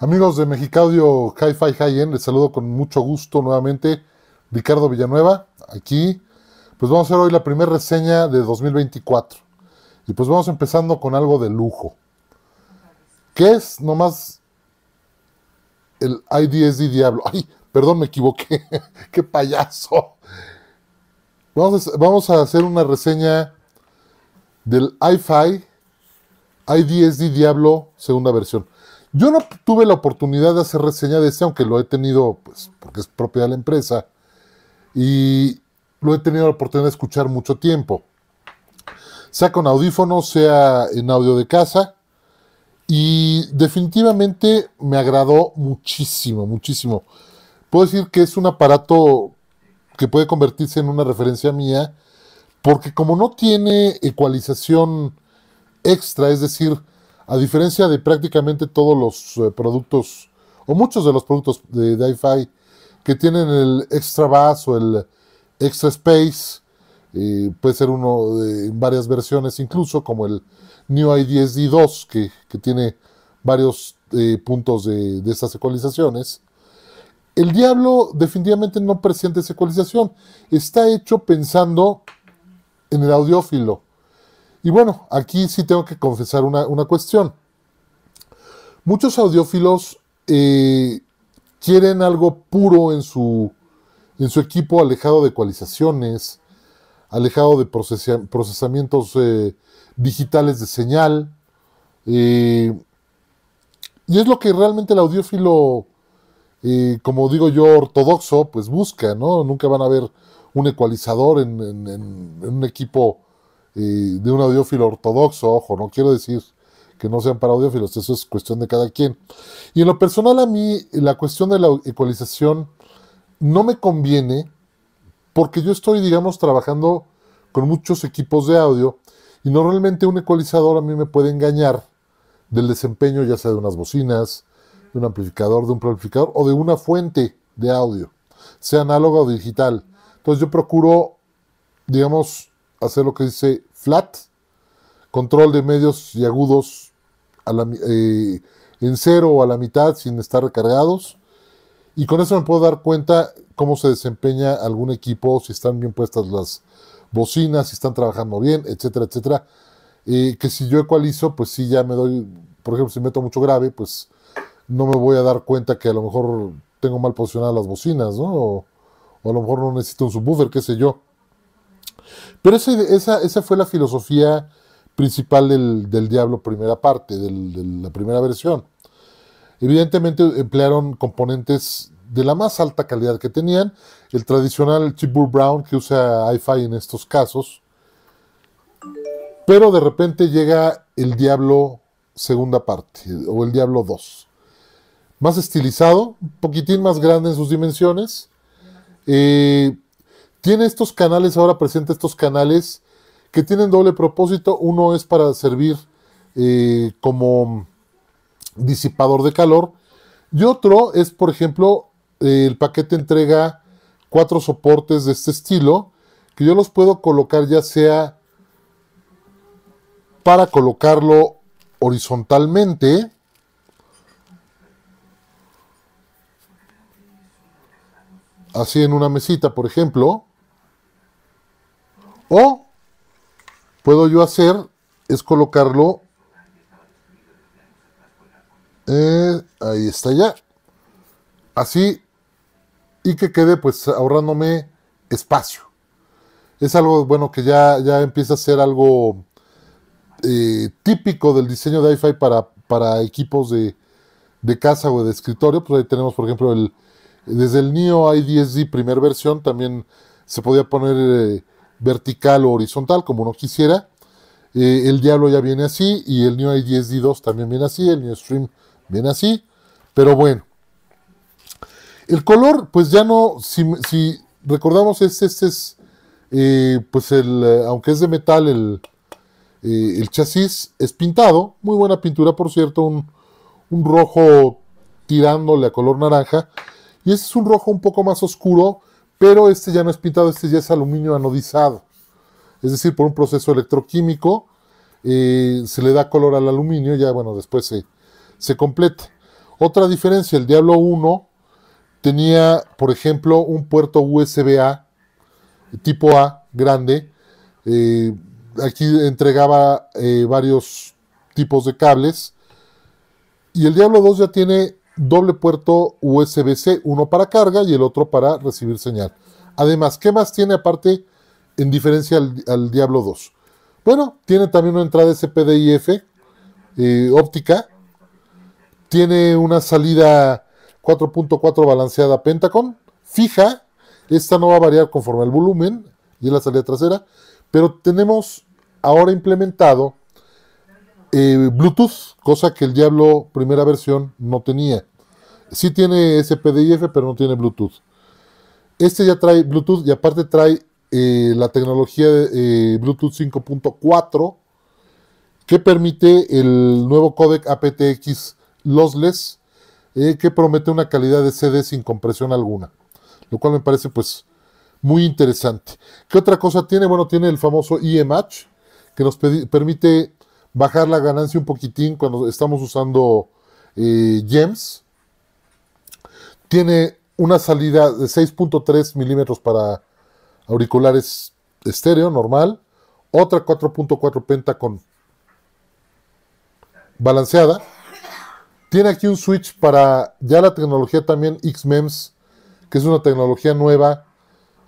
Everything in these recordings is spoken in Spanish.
Amigos de Mexicaudio Hi-Fi High-End, les saludo con mucho gusto nuevamente. Ricardo Villanueva, aquí. Pues vamos a hacer hoy la primera reseña de 2024. Y pues vamos empezando con algo de lujo. ¿Qué es nomás el IDSD Diablo? Ay, perdón, me equivoqué. ¡Qué payaso! Vamos a, hacer una reseña del Hi-Fi IDSD Diablo segunda versión. Yo no tuve la oportunidad de hacer reseña de este, aunque lo he tenido, pues, porque es propiedad de la empresa, y lo he tenido la oportunidad de escuchar mucho tiempo. Sea con audífonos, sea en audio de casa, y definitivamente me agradó muchísimo, muchísimo. Puedo decir que es un aparato que puede convertirse en una referencia mía, porque como no tiene ecualización extra, es decir, a diferencia de prácticamente todos los eh, productos, o muchos de los productos de, de fi que tienen el extra bass o el extra space, eh, puede ser uno de varias versiones incluso, como el New 10 d 2, que, que tiene varios eh, puntos de, de estas ecualizaciones. El Diablo definitivamente no presenta esa ecualización. Está hecho pensando en el audiófilo. Y bueno, aquí sí tengo que confesar una, cuestión. Muchos audiófilos eh, quieren algo puro en su, en su equipo, alejado de ecualizaciones, alejado de procesamientos eh, digitales de señal. Eh, y es lo que realmente el audiófilo, como digo yo, ortodoxo, pues busca, ¿no? Nunca van a ver un ecualizador en, en un equipo de un audiófilo ortodoxo, ojo, no quiero decir que no sean para audiófilos, eso es cuestión de cada quien. Y en lo personal a mí la cuestión de la ecualización no me conviene porque yo estoy, digamos, trabajando con muchos equipos de audio y normalmente un ecualizador a mí me puede engañar del desempeño ya sea de unas bocinas, de un amplificador, de un planificador o de una fuente de audio, sea análoga o digital. Entonces yo procuro, digamos, hacer lo que dice flat, control de medios y agudos eh, en cero o a la mitad sin estar recargados. Y con eso me puedo dar cuenta cómo se desempeña algún equipo, si están bien puestas las bocinas, si están trabajando bien, etcétera, etcétera. Eh, que si yo ecualizo, pues sí, ya me doy, por ejemplo, si meto mucho grave, pues no me voy a dar cuenta que a lo mejor tengo mal posicionadas las bocinas, ¿no? o a lo mejor no necesito un subwoofer, qué sé yo. Pero esa, fue la filosofía principal del, Diablo primera parte, de la primera versión. Evidentemente emplearon componentes de la más alta calidad que tenían, el tradicional Chipboard Brown que usa iFi en estos casos, pero de repente llega el Diablo segunda parte, o el Diablo 2. Más estilizado, un poquitín más grande en sus dimensiones, eh, tiene estos canales, ahora presenta estos canales que tienen doble propósito. Uno es para servir eh, como disipador de calor. Y otro es, por ejemplo, eh, el paquete entrega cuatro soportes de este estilo que yo los puedo colocar ya sea para colocarlo horizontalmente así en una mesita por ejemplo o puedo yo hacer es colocarlo. Eh, ahí está ya. Así. Y que quede pues ahorrándome espacio. Es algo bueno que ya, ya empieza a ser algo eh, típico del diseño de iFi para, para equipos de, casa o de escritorio. Pues ahí tenemos, por ejemplo, el, desde el Neo i10D primer versión también se podía poner eh, vertical o horizontal, como uno quisiera. Eh, el Diablo ya viene así y el New i10 D2 también viene así, el New Stream viene así, pero bueno. El color, pues ya no, si, recordamos, este, este es, eh, pues el, aunque es de metal, el, eh, el chasis es pintado, muy buena pintura, por cierto, un, un rojo tirándole a color naranja. Y este es un rojo un poco más oscuro pero este ya no es pintado, este ya es aluminio anodizado. Es decir, por un proceso electroquímico eh, se le da color al aluminio, ya bueno, después se, se completa. Otra diferencia, el Diablo 1 tenía, por ejemplo, un puerto USB-A, tipo A, grande. Eh, aquí entregaba eh, varios tipos de cables. Y el Diablo 2 ya tiene doble puerto USB-C, uno para carga y el otro para recibir señal. Además, ¿qué más tiene aparte en diferencia al, Diablo 2? Bueno, tiene también una entrada SPDIF eh, óptica, tiene una salida 4.4 balanceada Pentacon, fija, esta no va a variar conforme al volumen y en la salida trasera, pero tenemos ahora implementado eh, Bluetooth, cosa que el Diablo primera versión no tenía. Sí tiene SPDIF, pero no tiene Bluetooth. Este ya trae Bluetooth y aparte trae eh, la tecnología de, eh, Bluetooth 5.4 que permite el nuevo codec aptX lossless que promete una calidad de CD sin compresión alguna. Lo cual me parece pues muy interesante. ¿Qué otra cosa tiene? Bueno, tiene el famoso match que nos permite bajar la ganancia un poquitín cuando estamos usando eh, gems. Tiene una salida de 6.3 milímetros para auriculares estéreo normal. Otra 4.4 penta con balanceada. Tiene aquí un switch para ya la tecnología también XMEMS, que es una tecnología nueva.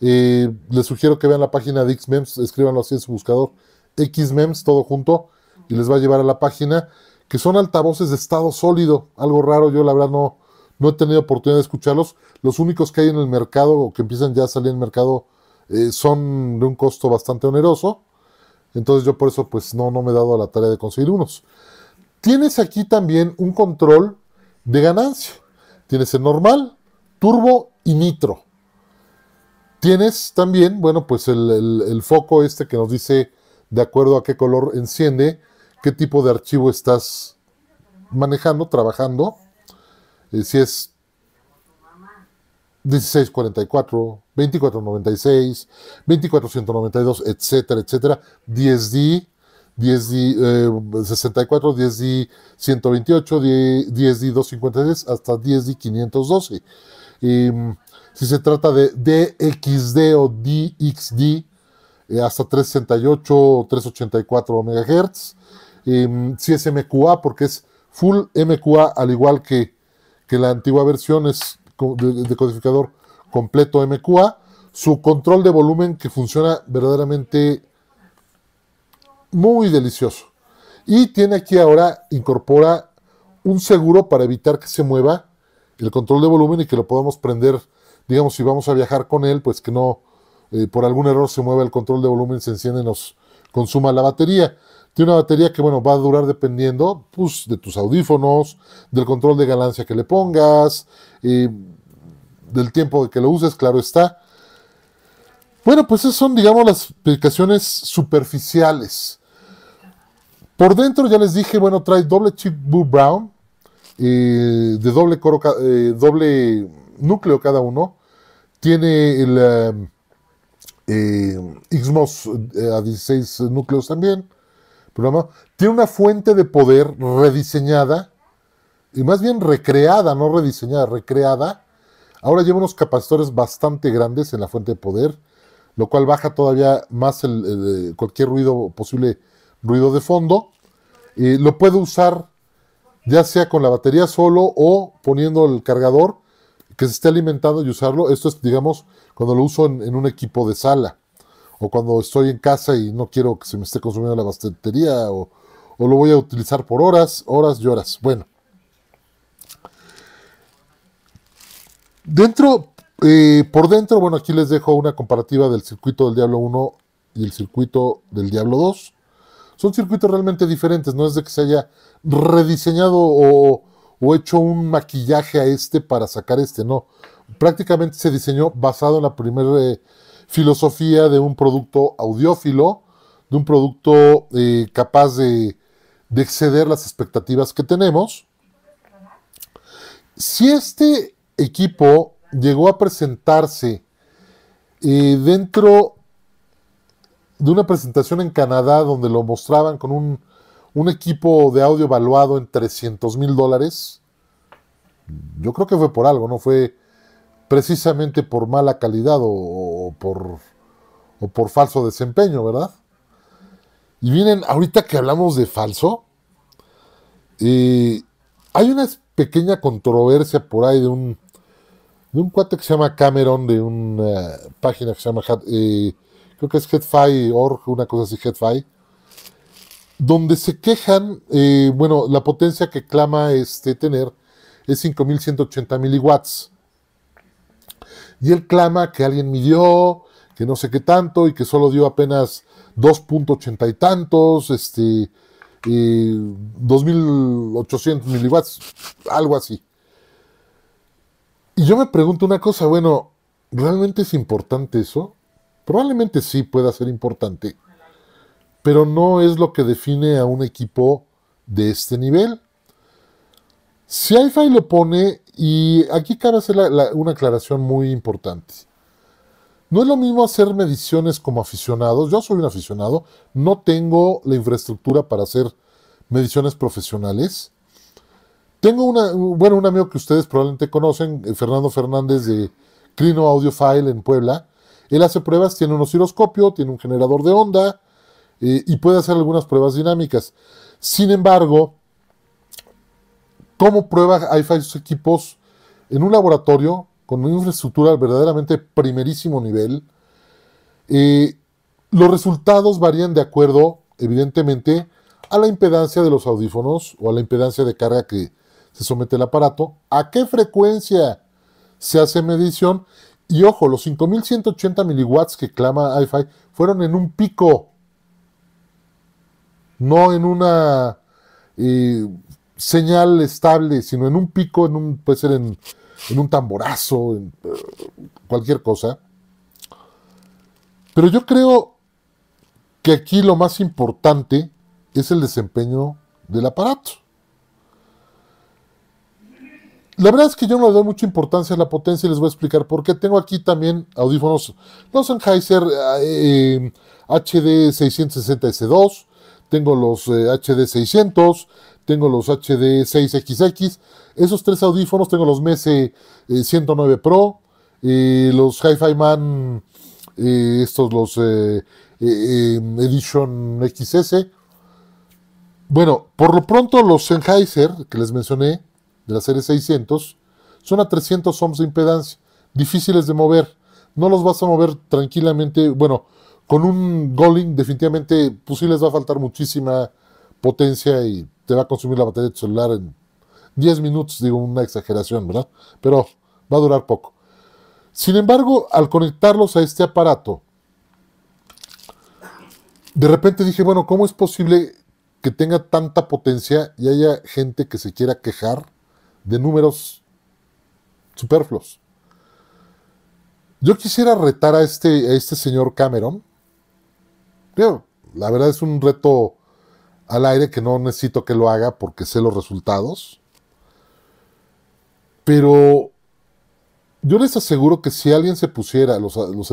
Eh, les sugiero que vean la página de XMEMS, escríbanlo así en su buscador. XMEMS, todo junto y les va a llevar a la página, que son altavoces de estado sólido, algo raro, yo la verdad no, no he tenido oportunidad de escucharlos, los únicos que hay en el mercado o que empiezan ya a salir en el mercado eh, son de un costo bastante oneroso, entonces yo por eso pues no, no me he dado a la tarea de conseguir unos. Tienes aquí también un control de ganancia, tienes el normal, turbo y nitro. Tienes también, bueno, pues el, el, foco este que nos dice de acuerdo a qué color enciende qué tipo de archivo estás manejando, trabajando. Eh, si es 1644, 2496, 2492, etcétera, etcétera. 10D, 10D 64, 10D 128, 10, d 253 eh, hasta 10D 512. Y mm, si se trata de DXD o DXD, eh, hasta 368 384 MHz. Em, si es MQA, porque es full MQA, al igual que, que la antigua versión es de, codificador completo MQA. Su control de volumen que funciona verdaderamente muy delicioso. Y tiene aquí ahora, incorpora un seguro para evitar que se mueva el control de volumen y que lo podamos prender, digamos, si vamos a viajar con él, pues que no, eh, por algún error se mueva el control de volumen, se y nos consuma la batería. Tiene una batería que, bueno, va a durar dependiendo pues, de tus audífonos, del control de ganancia que le pongas, y del tiempo que lo uses, claro está. Bueno, pues esas son, digamos, las aplicaciones superficiales. Por dentro, ya les dije, bueno, trae doble chip Blue Brown, eh, de doble, eh, doble núcleo cada uno. Tiene el eh, Xmos a 16 núcleos también tiene una fuente de poder rediseñada y más bien recreada, no rediseñada, recreada. Ahora lleva unos capacitores bastante grandes en la fuente de poder, lo cual baja todavía más el, eh, cualquier ruido posible, ruido de fondo. y lo puedo usar ya sea con la batería solo o poniendo el cargador que se esté alimentando y usarlo. Esto es, digamos, cuando lo uso en un equipo de sala o cuando estoy en casa y no quiero que se me esté consumiendo la bastetería, o, lo voy a utilizar por horas, horas y horas. Bueno. Dentro, eh, por dentro, bueno, aquí les dejo una comparativa del circuito del Diablo 1 y el circuito del Diablo 2. Son circuitos realmente diferentes, no es de que se haya rediseñado o, hecho un maquillaje a este para sacar este, no. Prácticamente se diseñó basado en la primera... Eh, filosofía de un producto audiófilo, de un producto eh, capaz de, exceder las expectativas que tenemos. Si este equipo llegó a presentarse eh, dentro de una presentación en Canadá donde lo mostraban con un, equipo de audio evaluado en 300 mil dólares, yo creo que fue por algo, ¿no? Fue precisamente por mala calidad o, por, o por falso desempeño, ¿verdad? Y vienen, ahorita que hablamos de falso, eh, hay una pequeña controversia por ahí de un, un cuate que se llama Cameron, de una eh, página que se llama, eh, creo que es Org, una cosa así, Headfi, donde se quejan, eh, bueno, la potencia que clama este tener es 5180 miliwatts y él clama que alguien midió, que no sé qué tanto, y que solo dio apenas 2.80 y tantos, este, 2.800 miliwatts, algo así. Y yo me pregunto una cosa, bueno, ¿realmente es importante eso? Probablemente sí pueda ser importante, pero no es lo que define a un equipo de este nivel. Si fi lo pone, y aquí cabe hacer una aclaración muy importante. No es lo mismo hacer mediciones como aficionados. Yo soy un aficionado, no tengo la infraestructura para hacer mediciones profesionales. Tengo una, bueno, un amigo que ustedes probablemente conocen, eh, Fernando Fernández de Clino Audiofile en Puebla. Él hace pruebas, tiene un osciloscopio, tiene un generador de onda eh, y puede hacer algunas pruebas dinámicas. Sin embargo, cómo prueba iFi sus equipos en un laboratorio con una infraestructura verdaderamente primerísimo nivel. Eh, los resultados varían de acuerdo, evidentemente, a la impedancia de los audífonos o a la impedancia de carga que se somete el aparato, a qué frecuencia se hace medición y ojo, los 5180 miliwatts que clama iFi fueron en un pico, no en una eh, señal estable, sino en un pico, en un, puede ser en, un tamborazo, en eh, cualquier cosa. Pero yo creo que aquí lo más importante es el desempeño del aparato. La verdad es que yo no le doy mucha importancia a la potencia y les voy a explicar por qué. Tengo aquí también audífonos, los Sennheiser HD 660S2, tengo los HD eh, 600, tengo los HD6XX, esos tres audífonos, tengo los Mese 109 eh, Pro, Y los Hi-Fi Man, eh, estos los eh, Edition XS. Bueno, por lo pronto los Sennheiser, que les mencioné, de la serie 600, son a 300 ohms de impedancia, difíciles de mover. No los vas a mover tranquilamente, bueno, con un Golling definitivamente pues les va a faltar muchísima potencia y te va a consumir la batería de tu celular en 10 minutos, digo una exageración, ¿verdad? Pero va a durar poco. Sin embargo, al conectarlos a este aparato, de repente dije, bueno, ¿cómo es posible que tenga tanta potencia y haya gente que se quiera quejar de números superfluos? Yo quisiera retar a este, este señor Cameron. la verdad es un reto al aire que no necesito que lo haga porque sé los resultados. Pero yo les aseguro que si alguien se pusiera los, los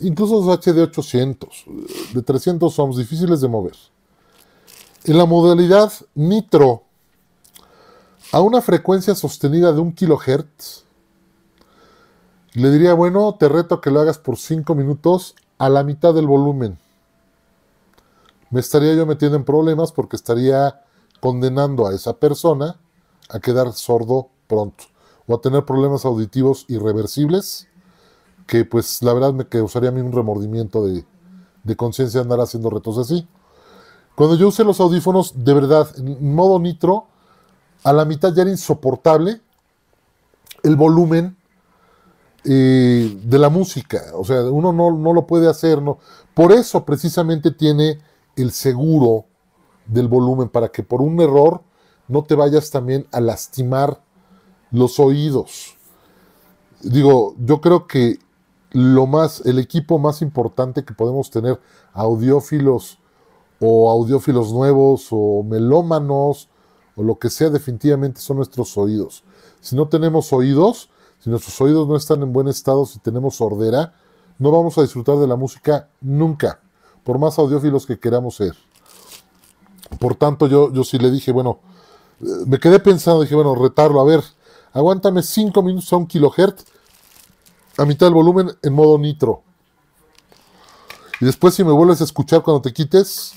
incluso los HD 800, de 300 ohms, difíciles de mover, en la modalidad nitro, a una frecuencia sostenida de 1 kilohertz, le diría, bueno, te reto a que lo hagas por 5 minutos a la mitad del volumen me estaría yo metiendo en problemas porque estaría condenando a esa persona a quedar sordo pronto o a tener problemas auditivos irreversibles que pues la verdad me causaría a mí un remordimiento de, de conciencia andar haciendo retos así. Cuando yo usé los audífonos, de verdad, en modo nitro, a la mitad ya era insoportable el volumen eh, de la música. O sea, uno no, no, lo puede hacer. No. Por eso precisamente tiene el seguro del volumen para que por un error no te vayas también a lastimar los oídos. Digo, yo creo que lo más, el equipo más importante que podemos tener, audiófilos o audiófilos nuevos o melómanos o lo que sea, definitivamente son nuestros oídos. Si no tenemos oídos, si nuestros oídos no están en buen estado, si tenemos sordera, no vamos a disfrutar de la música nunca por más audiófilos que queramos ser. Por tanto, yo, yo sí le dije, bueno, eh, me quedé pensando, dije, bueno, retarlo, a ver, aguántame 5 minutos a un kilohertz a mitad del volumen en modo nitro. Y después si me vuelves a escuchar cuando te quites,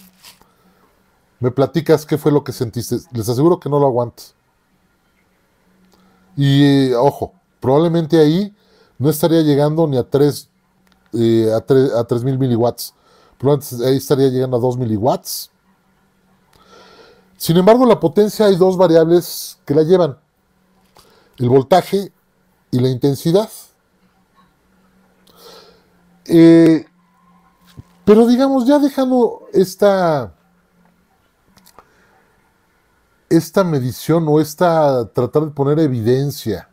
me platicas qué fue lo que sentiste. Les aseguro que no lo aguantes. Y eh, ojo, probablemente ahí no estaría llegando ni a 3 eh, a a 3000 miliwatts ahí estaría llegando a 2 miliwatts. Sin embargo, la potencia hay dos variables que la llevan. El voltaje y la intensidad. Eh, pero digamos, ya dejando esta, esta medición o esta tratar de poner evidencia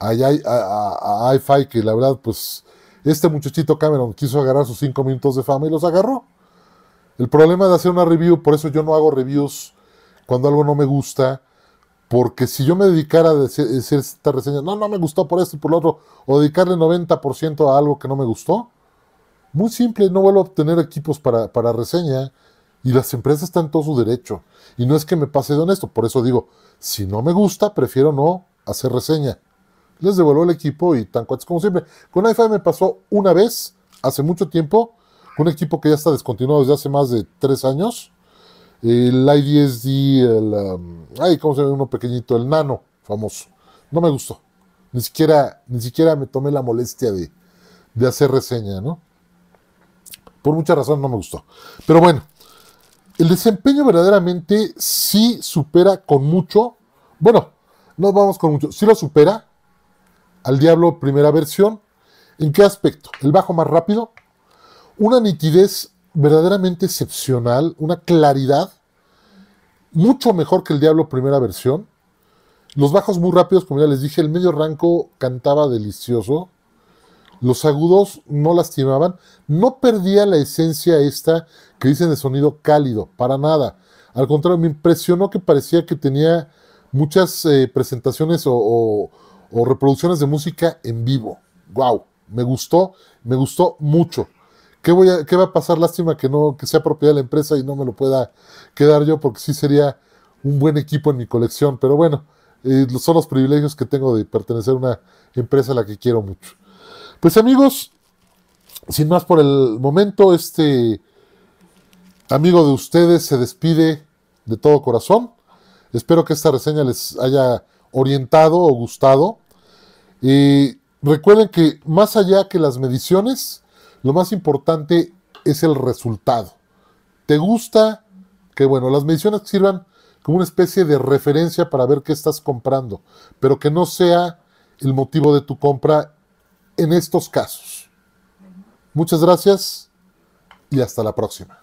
a, IFI, que la verdad, pues este muchachito Cameron quiso agarrar sus 5 minutos de fama y los agarró. El problema de hacer una review, por eso yo no hago reviews cuando algo no me gusta, porque si yo me dedicara a decir, esta reseña, no, no me gustó por esto y por lo otro, o dedicarle 90% a algo que no me gustó, muy simple, no vuelvo a obtener equipos para, para reseña y las empresas están en todo su derecho. Y no es que me pase de honesto, por eso digo, si no me gusta, prefiero no hacer reseña les devolvió el equipo y tan cuates como siempre. Con iFi me pasó una vez, hace mucho tiempo, un equipo que ya está descontinuado desde hace más de tres años. El IDSD, el. Um, ay, ¿cómo se ve uno pequeñito? El Nano, famoso. No me gustó. Ni siquiera, ni siquiera me tomé la molestia de, de hacer reseña, ¿no? Por mucha razón no me gustó. Pero bueno, el desempeño verdaderamente sí supera con mucho. Bueno, no vamos con mucho. Sí lo supera al diablo primera versión. ¿En qué aspecto? El bajo más rápido, una nitidez verdaderamente excepcional, una claridad mucho mejor que el diablo primera versión. Los bajos muy rápidos, como ya les dije, el medio ranco cantaba delicioso. Los agudos no lastimaban. No perdía la esencia esta que dicen de sonido cálido, para nada. Al contrario, me impresionó que parecía que tenía muchas eh, presentaciones o o reproducciones de música en vivo. ¡Wow! Me gustó, me gustó mucho. ¿Qué, voy a, va a pasar? Lástima que no que sea propiedad de la empresa y no me lo pueda quedar yo, porque sí sería un buen equipo en mi colección. Pero bueno, eh, son los privilegios que tengo de pertenecer a una empresa a la que quiero mucho. Pues amigos, sin más por el momento, este amigo de ustedes se despide de todo corazón. Espero que esta reseña les haya orientado o gustado. Y recuerden que más allá que las mediciones, lo más importante es el resultado. ¿Te gusta? Que bueno, las mediciones sirvan como una especie de referencia para ver qué estás comprando, pero que no sea el motivo de tu compra en estos casos. Muchas gracias y hasta la próxima.